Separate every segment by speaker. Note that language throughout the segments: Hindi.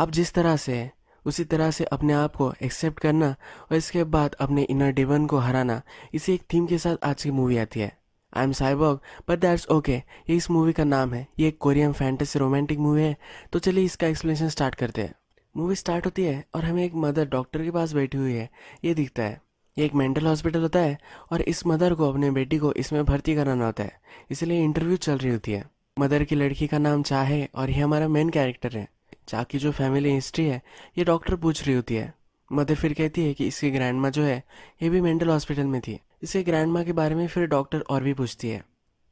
Speaker 1: आप जिस तरह से हैं उसी तरह से अपने आप को एक्सेप्ट करना और इसके बाद अपने इनर डिवन को हराना इसी एक थीम के साथ आज की मूवी आती है I am cyborg but that's okay ये इस मूवी का नाम है ये एक कोरियन फैंटेसी रोमांटिक मूवी है तो चलिए इसका एक्सप्लेनेशन स्टार्ट करते हैं मूवी स्टार्ट होती है और हमें एक मदर डॉक्टर के पास बैठी हुई है ये दिखता है ये एक मेंटल हॉस्पिटल होता है और इस मदर को अपने बेटी को इसमें भर्ती कराना होता है इसलिए इंटरव्यू चल रही होती है मदर की लड़की का नाम चाहे और ये हमारा मेन कैरेक्टर है चा की जो फैमिली हिस्ट्री है ये डॉक्टर पूछ रही होती है मदर फिर कहती है कि इसकी ग्रैंड जो है ये भी मेंटल हॉस्पिटल में थी इसके ग्रैंड के बारे में फिर डॉक्टर और भी पूछती है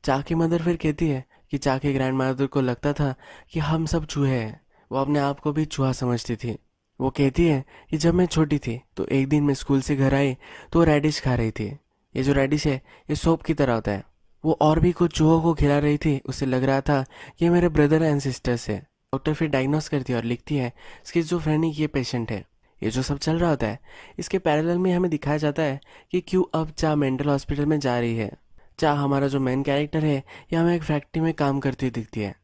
Speaker 1: चा की मदर फिर कहती है कि चा के ग्रैंड मदर को लगता था कि हम सब चूहे हैं वो अपने आप को भी चूहा समझती थी वो कहती है कि जब मैं छोटी थी तो एक दिन मैं स्कूल से घर आई तो रेडिश खा रही थी ये जो रेडिश है ये सोप की तरह होता है वो और भी कुछ चूहों को खिला रही थी उसे लग रहा था कि मेरे ब्रदर एंड सिस्टर्स है डॉक्टर फिर डायग्नोस करती है और लिखती है स्किजोफ्रेनिक ये पेशेंट है ये जो सब चल रहा होता है इसके पैरेलल में हमें दिखाया जाता है कि क्यों अब चाह मेंटल हॉस्पिटल में जा रही है चाह हमारा जो मेन कैरेक्टर है यह हमें एक फैक्ट्री में काम करती हुई दिखती है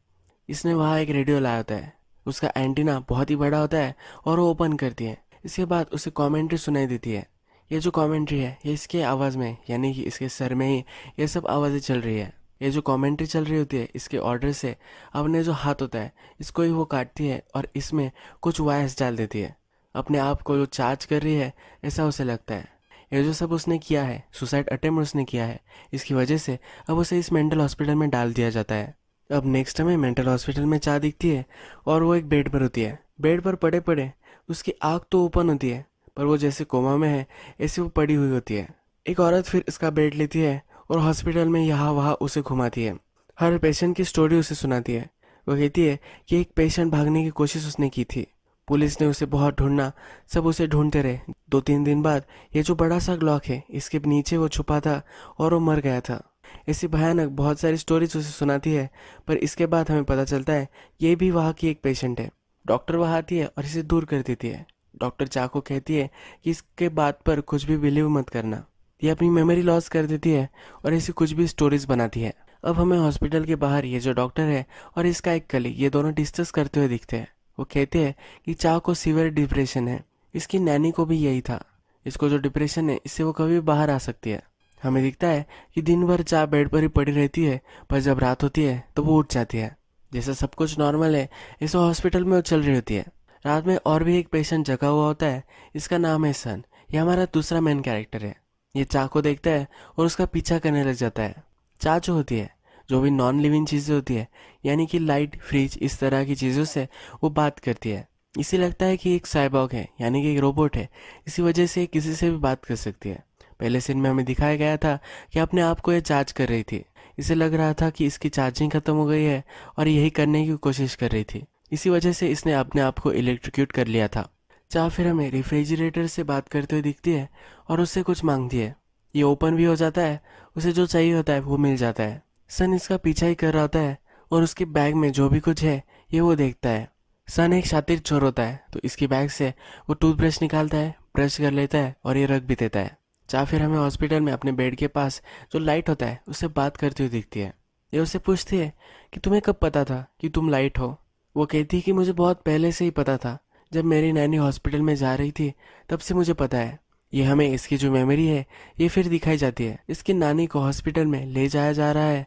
Speaker 1: इसने वहाँ एक रेडियो लाया होता है उसका एंटीना बहुत ही बड़ा होता है और वो ओपन करती है इसके बाद उसे कॉमेंट्री सुनाई देती है ये जो कॉमेंट्री है ये इसके आवाज़ में यानी कि इसके सर में ही ये सब आवाज़ें चल रही है ये जो कमेंट्री चल रही होती है इसके ऑर्डर से अपने जो हाथ होता है इसको ही वो काटती है और इसमें कुछ वायर्स डाल देती है अपने आप को जो चार्ज कर रही है ऐसा उसे लगता है ये जो सब उसने किया है सुसाइड अटेम्प्ट उसने किया है इसकी वजह से अब उसे इस मेंटल हॉस्पिटल में डाल दिया जाता है अब नेक्स्ट हमें मेंटल हॉस्पिटल में चाह दिखती है और वो एक बेड पर होती है बेड पर पड़े पड़े उसकी आँख तो ओपन होती है पर वो जैसे कोमा में है ऐसे वो पड़ी हुई होती है एक औरत फिर इसका बेड लेती है और हॉस्पिटल में यहाँ वहाँ उसे घुमाती है हर पेशेंट की स्टोरी उसे सुनाती है वो कहती है कि एक पेशेंट भागने की कोशिश उसने की थी पुलिस ने उसे बहुत ढूंढना सब उसे ढूंढते रहे दो तीन दिन बाद ये जो बड़ा सा ग्लॉक है इसके नीचे वो छुपा था और वो मर गया था ऐसी भयानक बहुत सारी स्टोरीज उसे सुनाती है पर इसके बाद हमें पता चलता है ये भी वहाँ की एक पेशेंट है डॉक्टर वहाँ आती है और इसे दूर कर देती है डॉक्टर चाको कहती है कि इसके बात पर कुछ भी बिलीव मत करना ये अपनी मेमोरी लॉस कर देती है और ऐसी कुछ भी स्टोरीज बनाती है अब हमें हॉस्पिटल के बाहर ये जो डॉक्टर है और इसका एक कली ये दोनों डिस्कस करते हुए दिखते हैं वो कहते हैं कि चाह को सीवियर डिप्रेशन है इसकी नैनी को भी यही था इसको जो डिप्रेशन है इससे वो कभी बाहर आ सकती है हमें दिखता है कि दिन भर चाह बेड पर ही पड़ी रहती है पर जब रात होती है तो वो उठ जाती है जैसा सब कुछ नॉर्मल है ऐसे हॉस्पिटल में वो चल रही होती है रात में और भी एक पेशेंट जगा हुआ होता है इसका नाम है सन ये हमारा दूसरा मेन कैरेक्टर है ये चा को देखता है और उसका पीछा करने लग जाता है चा जो होती है जो भी नॉन लिविंग चीज़ें होती है यानी कि लाइट फ्रिज इस तरह की चीज़ों से वो बात करती है इसे लगता है कि एक साइबॉग है यानी कि एक रोबोट है इसी वजह से किसी से भी बात कर सकती है पहले सीन में हमें दिखाया गया था कि अपने आप को यह चार्ज कर रही थी इसे लग रहा था कि इसकी चार्जिंग खत्म हो गई है और यही करने की कोशिश कर रही थी इसी वजह से इसने अपने आप को इलेक्ट्रिक्यूट कर लिया था जहाँ फिर हमें रेफ्रिजरेटर से बात करते हुए दिखती है और उससे कुछ मांगती है ये ओपन भी हो जाता है उसे जो चाहिए होता है वो मिल जाता है सन इसका पीछा ही कर रहा होता है और उसके बैग में जो भी कुछ है ये वो देखता है सन एक शातिर चोर होता है तो इसकी बैग से वो टूथब्रश निकालता है ब्रश कर लेता है और ये रख भी देता है या फिर हमें हॉस्पिटल में अपने बेड के पास जो लाइट होता है उससे बात करती हुई दिखती है ये उसे पूछती है कि तुम्हें कब पता था कि तुम लाइट हो वो कहती है कि मुझे बहुत पहले से ही पता था जब मेरी नैनी हॉस्पिटल में जा रही थी तब से मुझे पता है ये हमें इसकी जो मेमोरी है ये फिर दिखाई जाती है इसकी नानी को हॉस्पिटल में ले जाया जा रहा है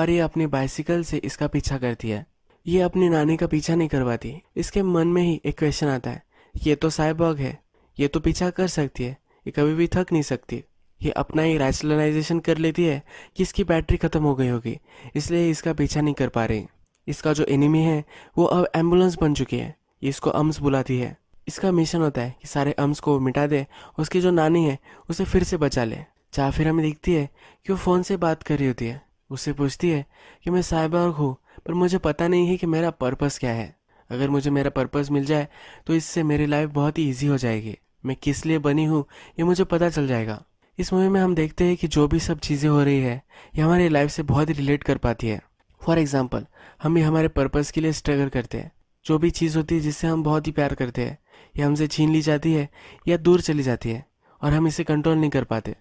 Speaker 1: और ये अपनी बाइसिकल से इसका पीछा करती है ये अपनी नानी का पीछा नहीं करवाती इसके मन में ही एक क्वेश्चन आता है ये तो साइबॉग है ये तो पीछा कर सकती है ये कभी भी थक नहीं सकती ये अपना ही रैशनलाइजेशन कर लेती है कि इसकी बैटरी ख़त्म हो गई होगी इसलिए इसका पीछा नहीं कर पा रही इसका जो एनिमी है वो अब एम्बुलेंस बन चुकी है ये इसको अम्स बुलाती है इसका मिशन होता है कि सारे अम्स को मिटा दे उसकी जो नानी है उसे फिर से बचा ले जहाँ फिर हमें दिखती है कि वो फ़ोन से बात कर रही होती है उससे पूछती है कि मैं साइबर्ग हूँ पर मुझे पता नहीं है कि मेरा पर्पस क्या है अगर मुझे मेरा पर्पस मिल जाए तो इससे मेरी लाइफ बहुत ही ईजी हो जाएगी मैं किस लिए बनी हूँ ये मुझे पता चल जाएगा इस मूवी में हम देखते हैं कि जो भी सब चीज़ें हो रही है ये हमारी लाइफ से बहुत ही रिलेट कर पाती है फॉर एग्ज़ाम्पल हम ये हमारे पर्पज़ के लिए स्ट्रगल करते हैं जो भी चीज़ होती है जिससे हम बहुत ही प्यार करते हैं या हमसे छीन ली जाती है या दूर चली जाती है और हम इसे कंट्रोल नहीं कर पाते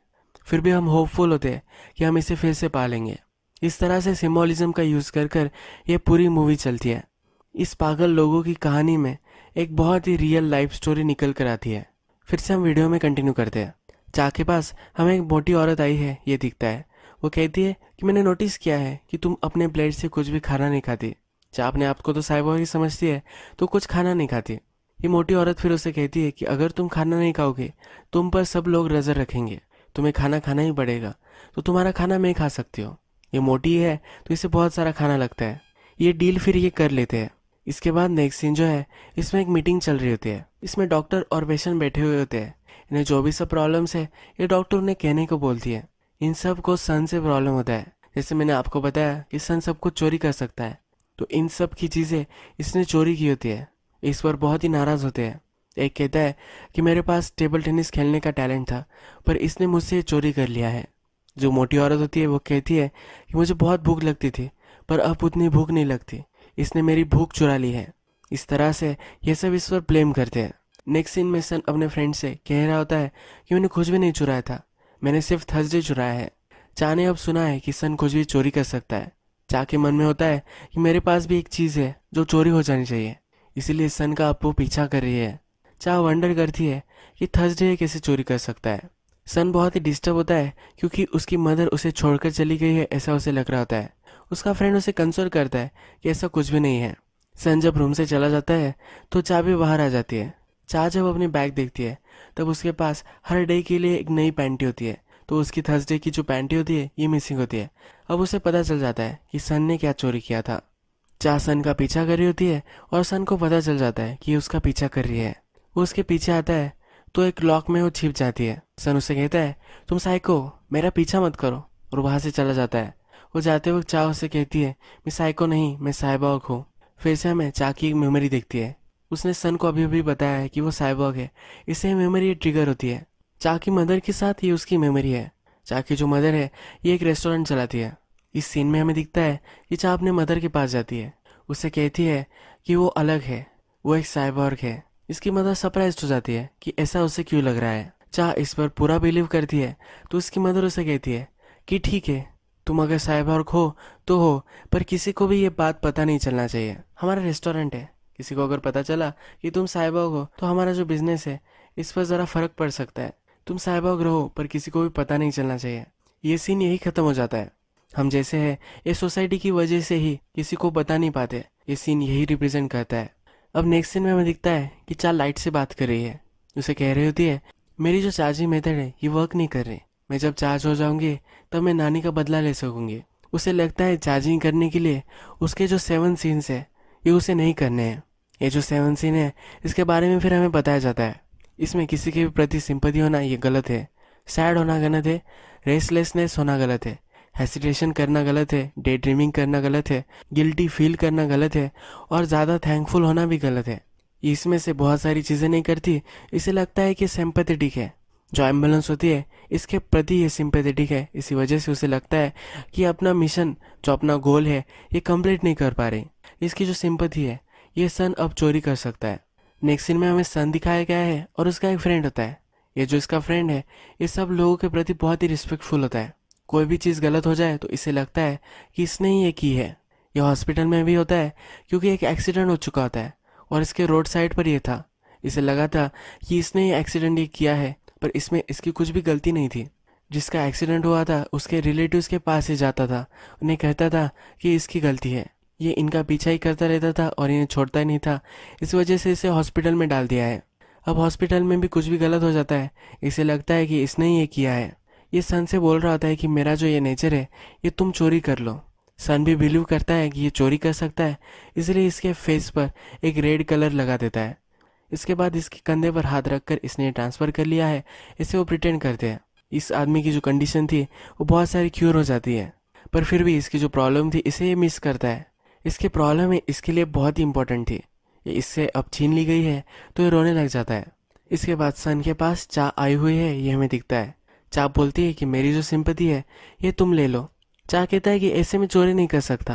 Speaker 1: फिर भी हम होपफुल होते हैं कि हम इसे फिर से पा लेंगे इस तरह से सिम्बोलिज्म का यूज़ कर कर यह पूरी मूवी चलती है इस पागल लोगों की कहानी में एक बहुत ही रियल लाइफ स्टोरी निकल कर आती है फिर से हम वीडियो में कंटिन्यू करते हैं चा के पास हमें एक मोटी औरत आई है ये दिखता है वो कहती है कि मैंने नोटिस किया है कि तुम अपने प्लेट से कुछ भी खाना नहीं खाती जहाँ अपने आप को तो ही समझती है तो कुछ खाना नहीं खाती ये मोटी औरत फिर उसे कहती है कि अगर तुम खाना नहीं खाओगे तुम पर सब लोग नज़र रखेंगे तुम्हें खाना खाना ही पड़ेगा तो तुम्हारा खाना मैं खा सकती हूँ ये मोटी है तो इसे बहुत सारा खाना लगता है ये डील फिर ये कर लेते हैं इसके बाद नेक्स्ट सीन जो है इसमें एक मीटिंग चल रही होती है इसमें डॉक्टर और पेशेंट बैठे हुए होते हैं इन्हें जो भी सब प्रॉब्लम्स है ये डॉक्टर उन्हें कहने को बोलती है इन सब को सन से प्रॉब्लम होता है जैसे मैंने आपको बताया कि सन सब कुछ चोरी कर सकता है तो इन सब की चीज़ें इसने चोरी की होती है इस पर बहुत ही नाराज़ होते हैं एक कहता है कि मेरे पास टेबल टेनिस खेलने का टैलेंट था पर इसने मुझसे चोरी कर लिया है जो मोटी औरत होती है वो कहती है कि मुझे बहुत भूख लगती थी पर अब उतनी भूख नहीं लगती इसने मेरी भूख चुरा ली है इस तरह से ये सब इस पर ब्लेम करते हैं नेक्स्ट सीन में सन अपने फ्रेंड से कह रहा होता है कि मैंने कुछ भी नहीं चुराया था मैंने सिर्फ थर्सडे चुराया है चाने ने अब सुना है कि सन कुछ भी चोरी कर सकता है जाके मन में होता है कि मेरे पास भी एक चीज़ है जो चोरी हो जानी चाहिए इसीलिए सन का अपू पीछा कर रही है चाह वंडर करती है कि थर्सडे कैसे चोरी कर सकता है सन बहुत ही डिस्टर्ब होता है क्योंकि उसकी मदर उसे छोड़कर चली गई है ऐसा उसे लग रहा होता है उसका फ्रेंड उसे कंसोल करता है कि ऐसा कुछ भी नहीं है सन जब रूम से चला जाता है तो चा भी बाहर आ जाती है चा जब अपनी बैग देखती है तब उसके पास हर डे के लिए एक नई पैंटी होती है तो उसकी थर्सडे की जो पैंटी होती है ये मिसिंग होती है अब उसे पता चल जाता है कि सन ने क्या चोरी किया था चा सन का पीछा कर रही होती है और सन को पता चल जाता है कि उसका पीछा कर रही है वो उसके पीछे आता है तो एक लॉक में वो छिप जाती है सन उसे कहता है तुम साइको मेरा पीछा मत करो और वहां से चला जाता है वो जाते वक्त चा उसे कहती है मैं साइको नहीं मैं साइबॉग हूँ फिर से हमें चा की एक मेमोरी देखती है उसने सन को अभी अभी बताया है कि वो साइबॉग है इससे मेमोरी ट्रिगर होती है चाह की मदर के साथ ये उसकी मेमोरी है चाह की जो मदर है ये एक रेस्टोरेंट चलाती है इस सीन में हमें दिखता है कि चाह अपने मदर के पास जाती है उसे कहती है कि वो अलग है वो एक साइबॉर्ग है इसकी मदर सरप्राइज हो जाती है कि ऐसा उसे क्यों लग रहा है चाह इस पर पूरा बिलीव करती है तो उसकी मदर उसे कहती है कि ठीक है तुम अगर साइबॉर्ग हो तो हो पर किसी को भी ये बात पता नहीं चलना चाहिए हमारा रेस्टोरेंट है किसी को अगर पता चला कि तुम साइबॉर्ग हो तो हमारा जो बिजनेस है इस पर ज़रा फ़र्क पड़ सकता है तुम साइबॉग रहो पर किसी को भी पता नहीं चलना चाहिए ये सीन यही खत्म हो जाता है हम जैसे हैं ये सोसाइटी की वजह से ही किसी को बता नहीं पाते ये सीन यही रिप्रेजेंट करता है अब नेक्स्ट सीन में हमें दिखता है कि चार लाइट से बात कर रही है उसे कह रही होती है मेरी जो चार्जिंग मेथड है ये वर्क नहीं कर रही मैं जब चार्ज हो जाऊंगी तब मैं नानी का बदला ले सकूंगी उसे लगता है चार्जिंग करने के लिए उसके जो सेवन सीन्स है ये उसे नहीं करने हैं ये जो सेवन सीन है इसके बारे में फिर हमें बताया जाता है इसमें किसी के भी प्रति सिंपति होना ये गलत है सैड होना गलत है रेसलेसनेस होना गलत है हेसिटेशन करना गलत है डे ड्रीमिंग करना गलत है गिल्टी फील करना गलत है और ज़्यादा थैंकफुल होना भी गलत है इसमें से बहुत सारी चीज़ें नहीं करती इसे लगता है कि सिंपथेटिक है जो एम्बुलेंस होती है इसके प्रति ये सिंपथेटिक है इसी वजह से उसे लगता है कि अपना मिशन जो अपना गोल है ये कंप्लीट नहीं कर पा रही इसकी जो सिंपथी है ये सन अब चोरी कर सकता है नेक्स्ट सीन में हमें सन दिखाया गया है और उसका एक फ्रेंड होता है ये जो इसका फ्रेंड है ये सब लोगों के प्रति बहुत ही रिस्पेक्टफुल होता है कोई भी चीज़ गलत हो जाए तो इसे लगता है कि इसने ही ये की है यह हॉस्पिटल में भी होता है क्योंकि एक एक्सीडेंट हो चुका होता है और इसके रोड साइड पर यह था इसे लगा था कि इसने ये एक्सीडेंट ये किया है पर इसमें इसकी कुछ भी गलती नहीं थी जिसका एक्सीडेंट हुआ था उसके रिलेटिव के पास ही जाता था उन्हें कहता था कि इसकी गलती है ये इनका पीछा ही करता रहता था और इन्हें छोड़ता ही नहीं था इस वजह से इसे हॉस्पिटल में डाल दिया है अब हॉस्पिटल में भी कुछ भी गलत हो जाता है इसे लगता है कि इसने ही ये किया है ये सन से बोल रहा होता है कि मेरा जो ये नेचर है ये तुम चोरी कर लो सन भी बिलीव करता है कि ये चोरी कर सकता है इसलिए इसके फेस पर एक रेड कलर लगा देता है इसके बाद इसके कंधे पर हाथ रखकर इसने ट्रांसफ़र कर लिया है इसे वो प्रिटेंड करते हैं इस आदमी की जो कंडीशन थी वो बहुत सारी क्योर हो जाती है पर फिर भी इसकी जो प्रॉब्लम थी इसे ये मिस करता है इसकी प्रॉब्लम है इसके लिए बहुत ही इंपॉर्टेंट थी ये इससे अब छीन ली गई है तो ये रोने लग जाता है इसके बाद सन के पास चा आई हुई है ये हमें दिखता है चा बोलती है कि मेरी जो सिंपति है ये तुम ले लो चा कहता है कि ऐसे में चोरी नहीं कर सकता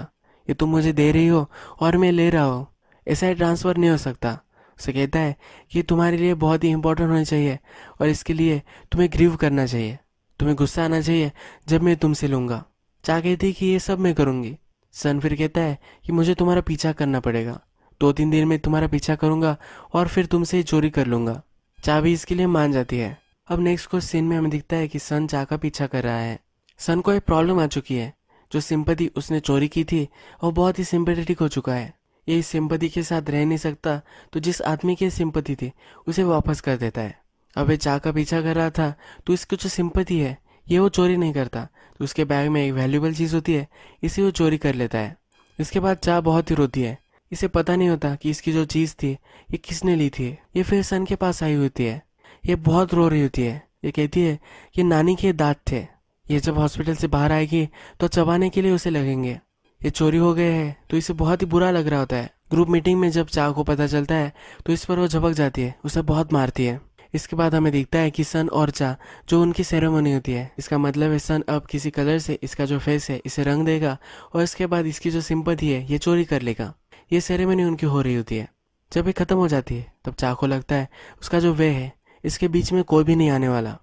Speaker 1: ये तुम मुझे दे रही हो और मैं ले रहा हूँ ऐसा ट्रांसफ़र नहीं हो सकता उसे कहता है कि तुम्हारे लिए बहुत ही इंपॉर्टेंट होना चाहिए और इसके लिए तुम्हें ग्रीव करना चाहिए तुम्हें गुस्सा आना चाहिए जब मैं तुमसे लूँगा चा कहती कि ये सब मैं करूँगी सन फिर कहता है कि मुझे तुम्हारा पीछा करना पड़ेगा दो तीन दिन में तुम्हारा पीछा करूंगा और फिर तुमसे चोरी कर लूंगा चाबी इसके लिए मान जाती है अब नेक्स्ट क्वेश्चन सीन में हमें दिखता है कि सन चा का पीछा कर रहा है सन को एक प्रॉब्लम आ चुकी है जो सिंपति उसने चोरी की थी और बहुत ही सिंपथेटिक हो चुका है ये सिंपति के साथ रह नहीं सकता तो जिस आदमी की सिंपति थी उसे वापस कर देता है अब वे चा का पीछा कर रहा था तो इसकी जो सिंपति है ये वो चोरी नहीं करता तो उसके बैग में एक वैल्यूबल चीज़ होती है इसे वो चोरी कर लेता है इसके बाद चा बहुत ही रोती है इसे पता नहीं होता कि इसकी जो चीज़ थी ये किसने ली थी ये फिर सन के पास आई होती है ये बहुत रो रही होती है ये कहती है कि नानी के दांत थे ये जब हॉस्पिटल से बाहर आएगी तो चबाने के लिए उसे लगेंगे ये चोरी हो गए हैं तो इसे बहुत ही बुरा लग रहा होता है ग्रुप मीटिंग में जब चा को पता चलता है तो इस पर वो झपक जाती है उसे बहुत मारती है इसके बाद हमें दिखता है कि सन और चा जो उनकी सेरेमनी होती है इसका मतलब है सन अब किसी कलर से इसका जो फेस है इसे रंग देगा और इसके बाद इसकी जो सिंपति है ये चोरी कर लेगा ये सेरेमनी उनकी हो रही होती है जब ये ख़त्म हो जाती है तब चाको लगता है उसका जो वे है इसके बीच में कोई भी नहीं आने वाला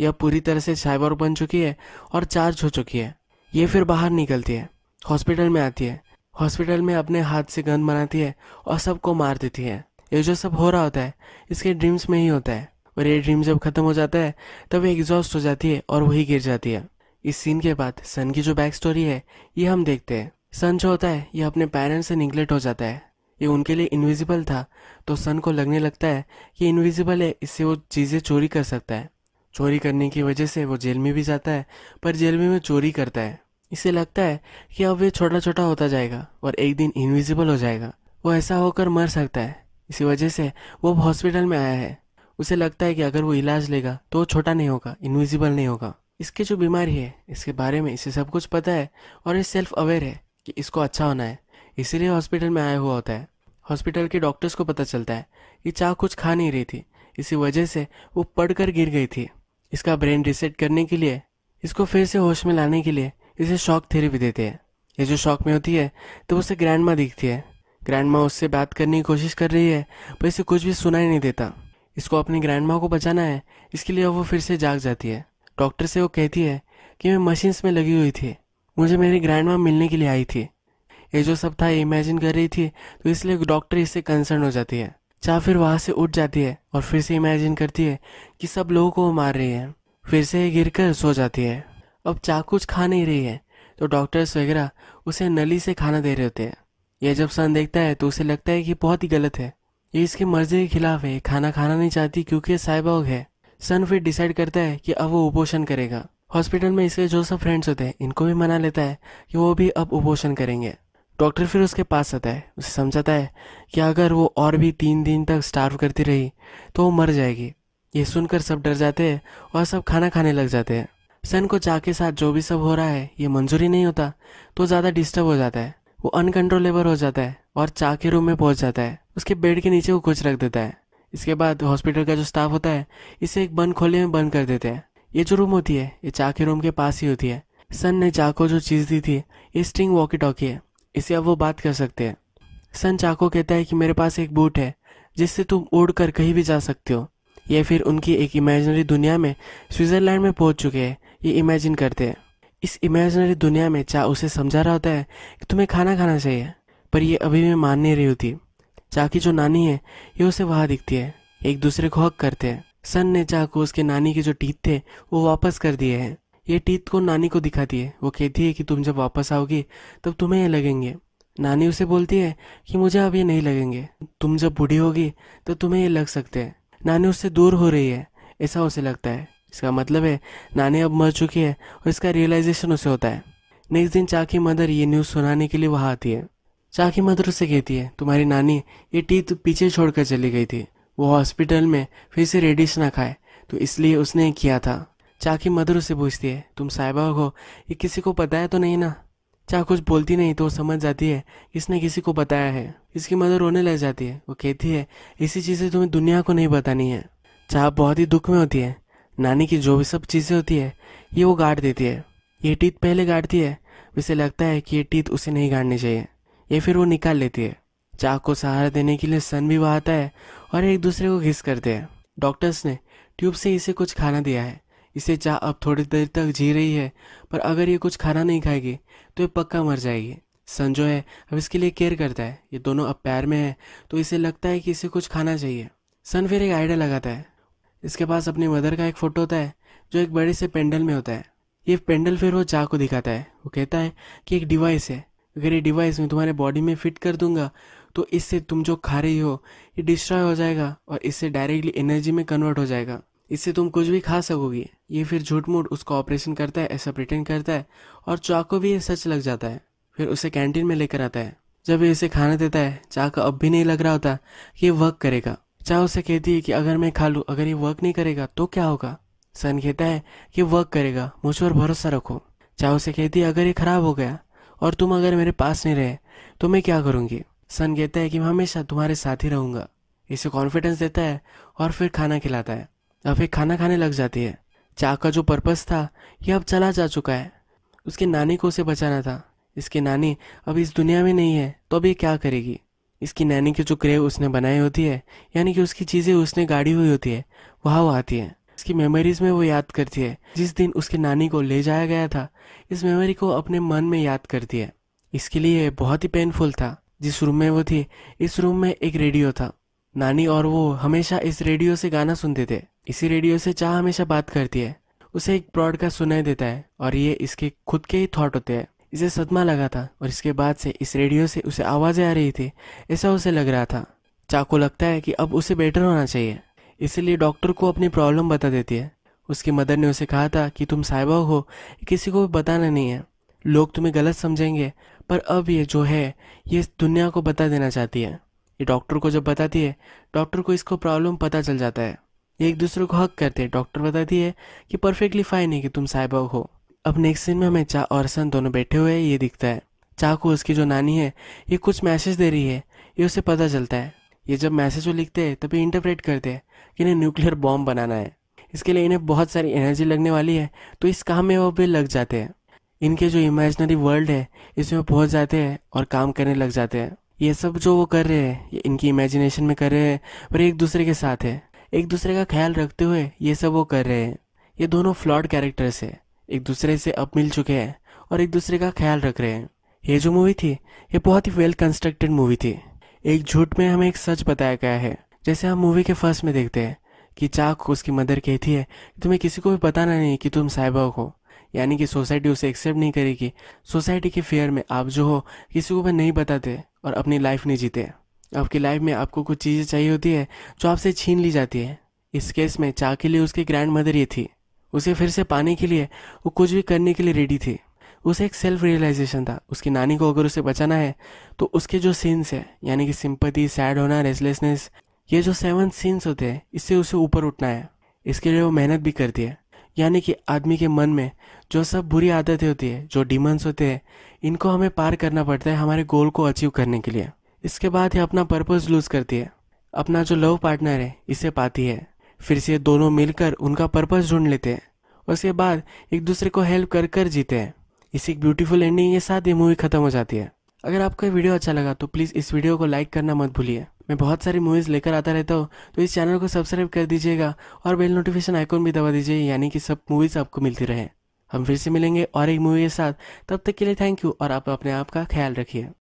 Speaker 1: यह पूरी तरह से साइबर बन चुकी है और चार्ज हो चुकी है ये फिर बाहर निकलती है हॉस्पिटल में आती है हॉस्पिटल में अपने हाथ से गंद बनाती है और सबको मार देती है ये जो सब हो रहा होता है इसके ड्रीम्स में ही होता है और ये ड्रीम जब खत्म हो जाता है तब ये एग्जॉस्ट हो जाती है और वही गिर जाती है इस सीन के बाद सन की जो बैक स्टोरी है ये हम देखते हैं सन जो होता है ये अपने पेरेंट्स से निगलेक्ट हो जाता है ये उनके लिए इनविजिबल था तो सन को लगने लगता है कि इनविजिबल है इससे वो चीज़ें चोरी कर सकता है चोरी करने की वजह से वो जेल में भी जाता है पर जेल में वो चोरी करता है इसे लगता है कि अब वे छोटा छोटा होता जाएगा और एक दिन इनविजिबल हो जाएगा वो ऐसा होकर मर सकता है इसी वजह से वो हॉस्पिटल में आया है उसे लगता है कि अगर वो इलाज लेगा तो वो छोटा नहीं होगा इनविजिबल नहीं होगा इसके जो बीमारी है इसके बारे में इसे सब कुछ पता है और ये सेल्फ अवेयर है कि इसको अच्छा होना है इसीलिए हॉस्पिटल में आया हुआ होता है हॉस्पिटल के डॉक्टर्स को पता चलता है कि चाह कुछ खा नहीं रही थी इसी वजह से वो पड़ गिर गई थी इसका ब्रेन रिसेट करने के लिए इसको फिर से होश में लाने के लिए इसे शॉक थेरेपी देते हैं ये जो शॉक में होती है तो उसे ग्रैंड दिखती है ग्रैंड माँ उससे बात करने की कोशिश कर रही है पर इसे कुछ भी सुनाई नहीं देता इसको अपनी ग्रैंड माँ को बचाना है इसके लिए वो फिर से जाग जाती है डॉक्टर से वो कहती है कि मैं मशीन्स में लगी हुई थी मुझे मेरी ग्रैंड माँ मिलने के लिए आई थी ये जो सब था इमेजिन कर रही थी तो इसलिए डॉक्टर इससे कंसर्न हो जाती है चाह फिर वहाँ से उठ जाती है और फिर से इमेजिन करती है कि सब लोगों को मार रही है फिर से गिर कर सो जाती है अब चाह कुछ खा नहीं रही है तो डॉक्टर्स वगैरह उसे नली से खाना दे रहे होते हैं यह जब सन देखता है तो उसे लगता है कि बहुत ही गलत है ये इसके मर्जी के खिलाफ है खाना खाना नहीं चाहती क्योंकि साइबॉग है सन फिर डिसाइड करता है कि अब वो उपोषण करेगा हॉस्पिटल में इसके जो सब फ्रेंड्स होते हैं इनको भी मना लेता है कि वो भी अब उपोषण करेंगे डॉक्टर फिर उसके पास आता है उसे समझाता है कि अगर वो और भी तीन दिन तक स्टार्व करती रही तो वो मर जाएगी ये सुनकर सब डर जाते हैं और सब खाना खाने लग जाते हैं सन को चा के साथ जो भी सब हो रहा है ये मंजूरी नहीं होता तो ज़्यादा डिस्टर्ब हो जाता है वो अनकंट्रोलेबल हो जाता है और चा के रूम में पहुंच जाता है उसके बेड के नीचे वो कुछ रख देता है इसके बाद हॉस्पिटल का जो स्टाफ होता है इसे एक बंद खोले में बंद कर देते हैं ये जो रूम होती है ये चा के रूम के पास ही होती है सन ने चा को जो चीज़ दी थी ये स्ट्रिंग वॉकी टॉकी है इसे अब वो बात कर सकते हैं सन चा को कहता है कि मेरे पास एक बूट है जिससे तुम उड़ कर कहीं भी जा सकते हो या फिर उनकी एक इमेजनरी दुनिया में स्विट्ज़रलैंड में पहुंच चुके हैं ये इमेजिन करते हैं इस इमेजनरी दुनिया में चा उसे समझा रहा होता है कि तुम्हें खाना खाना चाहिए पर यह अभी भी मान नहीं रही होती चा की जो नानी है ये उसे वहां दिखती है एक दूसरे को हक करते हैं सन ने चा को उसके नानी के जो टीत थे वो वापस कर दिए हैं ये टीत को नानी को दिखाती है वो कहती है कि तुम जब वापस आओगी तब तुम्हें ये लगेंगे नानी उसे बोलती है कि मुझे अब ये नहीं लगेंगे तुम जब बूढ़ी होगी तो तुम्हें ये लग सकते हैं नानी उससे दूर हो रही है ऐसा उसे लगता है इसका मतलब है नानी अब मर चुकी है और इसका रियलाइजेशन उसे होता है नेक्स्ट दिन चाकी मदर ये न्यूज़ सुनाने के लिए वहाँ आती है चाकी मदर उसे कहती है तुम्हारी नानी ये टीथ पीछे छोड़कर चली गई थी वो हॉस्पिटल में फिर से रेडिश ना खाए तो इसलिए उसने किया था चाकी मदर उसे पूछती है तुम साहिबा हो ये किसी को पता है तो नहीं ना चाह कुछ बोलती नहीं तो समझ जाती है इसने किसी को बताया है इसकी मदर रोने लग जाती है वो कहती है इसी चीज़ें तुम्हें दुनिया को नहीं बतानी है चाह बहुत ही दुख में होती है नानी की जो भी सब चीज़ें होती है ये वो गाड़ देती है ये टीथ पहले गाड़ती है उसे लगता है कि ये टीथ उसे नहीं गाड़नी चाहिए ये फिर वो निकाल लेती है चाक को सहारा देने के लिए सन भी आता है और एक दूसरे को घिस करते हैं डॉक्टर्स ने ट्यूब से इसे कुछ खाना दिया है इसे चाह अब थोड़ी देर तक जी रही है पर अगर ये कुछ खाना नहीं खाएगी तो ये पक्का मर जाएगी सन जो है अब इसके लिए केयर करता है ये दोनों अब पैर में है तो इसे लगता है कि इसे कुछ खाना चाहिए सन फिर एक आइडिया लगाता है इसके पास अपनी मदर का एक फ़ोटो होता है जो एक बड़े से पेंडल में होता है ये पेंडल फिर वो चा को दिखाता है वो कहता है कि एक डिवाइस है अगर ये डिवाइस मैं तुम्हारे बॉडी में फिट कर दूंगा तो इससे तुम जो खा रही हो ये डिस्ट्रॉय हो जाएगा और इससे डायरेक्टली एनर्जी में कन्वर्ट हो जाएगा इससे तुम कुछ भी खा सकोगी ये फिर झूठ मूठ उसको ऑपरेशन करता है ऐसा प्रिटेंड करता है और चा को भी ये सच लग जाता है फिर उसे कैंटीन में लेकर आता है जब ये इसे खाना देता है चा का अब भी नहीं लग रहा होता कि ये वर्क करेगा चाहे उसे कहती है कि अगर मैं खा लूँ अगर ये वर्क नहीं करेगा तो क्या होगा सन कहता है कि वर्क करेगा मुझ पर भरोसा रखो चाहे उसे कहती है अगर ये खराब हो गया और तुम अगर मेरे पास नहीं रहे तो मैं क्या करूँगी सन कहता है कि मैं हमेशा तुम्हारे साथ ही रहूँगा इसे कॉन्फिडेंस देता है और फिर खाना खिलाता है अब फिर खाना खाने लग जाती है चाह का जो पर्पज़ था यह अब चला जा चुका है उसके नानी को उसे बचाना था इसके नानी अब इस दुनिया में नहीं है तो अब ये क्या करेगी इसकी नैनी की जो क्रेव उसने बनाई होती है यानी कि उसकी चीज़ें उसने गाड़ी हुई होती है वहाँ वो आती है उसकी मेमोरीज में वो याद करती है जिस दिन उसकी नानी को ले जाया गया था इस मेमोरी को अपने मन में याद करती है इसके लिए बहुत ही पेनफुल था जिस रूम में वो थी इस रूम में एक रेडियो था नानी और वो हमेशा इस रेडियो से गाना सुनते थे इसी रेडियो से चाह हमेशा बात करती है उसे एक ब्रॉडकास्ट सुनाई देता है और ये इसके खुद के ही थॉट होते हैं इसे सदमा लगा था और इसके बाद से इस रेडियो से उसे आवाज़ें आ रही थी ऐसा उसे लग रहा था चाकू लगता है कि अब उसे बेटर होना चाहिए इसलिए डॉक्टर को अपनी प्रॉब्लम बता देती है उसकी मदर ने उसे कहा था कि तुम साहिबा हो किसी को भी बताना नहीं है लोग तुम्हें गलत समझेंगे पर अब ये जो है ये दुनिया को बता देना चाहती है ये डॉक्टर को जब बताती है डॉक्टर को इसको प्रॉब्लम पता चल जाता है ये एक दूसरे को हक करते हैं डॉक्टर बताती है कि परफेक्टली फाइन है कि तुम साहिबा हो अब नेक्स्ट सीन में हमें चा और सन दोनों बैठे हुए ये दिखता है चा को उसकी जो नानी है ये कुछ मैसेज दे रही है ये उसे पता चलता है ये जब मैसेज वो लिखते हैं तभी इंटरप्रेट करते हैं कि इन्हें न्यूक्लियर बॉम्ब बनाना है इसके लिए इन्हें बहुत सारी एनर्जी लगने वाली है तो इस काम में वो भी लग जाते हैं इनके जो इमेजनरी वर्ल्ड है इसमें पहुंच जाते हैं और काम करने लग जाते हैं ये सब जो वो कर रहे हैं ये इनकी इमेजिनेशन में कर रहे हैं और एक दूसरे के साथ है एक दूसरे का ख्याल रखते हुए ये सब वो कर रहे हैं ये दोनों फ्लॉड कैरेक्टर्स है एक दूसरे से अब मिल चुके हैं और एक दूसरे का ख्याल रख रहे हैं ये जो मूवी थी ये बहुत ही वेल कंस्ट्रक्टेड मूवी थी एक झूठ में हमें एक सच बताया गया है जैसे हम मूवी के फर्स्ट में देखते हैं कि चाक उसकी मदर कहती है कि तुम्हें किसी को भी बताना नहीं कि तुम साइबा हो यानी कि सोसाइटी उसे एक्सेप्ट नहीं करेगी सोसाइटी के फेयर में आप जो हो किसी को भी नहीं बताते और अपनी लाइफ नहीं जीते आपकी लाइफ में आपको कुछ चीज़ें चाहिए होती है जो आपसे छीन ली जाती है इस केस में चाक के लिए उसकी ग्रैंड मदर ये थी उसे फिर से पाने के लिए वो कुछ भी करने के लिए रेडी थी उसे एक सेल्फ रियलाइजेशन था उसकी नानी को अगर उसे बचाना है तो उसके जो सीन्स है यानी कि सिंपति सैड होना रेसलेसनेस ये जो सेवन सीन्स होते हैं इससे उसे ऊपर उठना है इसके लिए वो मेहनत भी करती है यानी कि आदमी के मन में जो सब बुरी आदतें होती है जो डिमंस होते हैं इनको हमें पार करना पड़ता है हमारे गोल को अचीव करने के लिए इसके बाद ये अपना पर्पज़ लूज़ करती है अपना जो लव पार्टनर है इसे पाती है फिर से दोनों मिलकर उनका पर्पस ढूंढ लेते हैं उसके बाद एक दूसरे को हेल्प कर कर जीते हैं इसी ब्यूटीफुल एंडिंग के साथ ये मूवी खत्म हो जाती है अगर आपको ये वीडियो अच्छा लगा तो प्लीज़ इस वीडियो को लाइक करना मत भूलिए मैं बहुत सारी मूवीज़ लेकर आता रहता हूँ तो इस चैनल को सब्सक्राइब कर दीजिएगा और बेल नोटिफिकेशन आइकॉन भी दबा दीजिए यानी कि सब मूवीज़ आपको मिलती रहे हम फिर से मिलेंगे और एक मूवी के साथ तब तक के लिए थैंक यू और आप अपने आप का ख्याल रखिए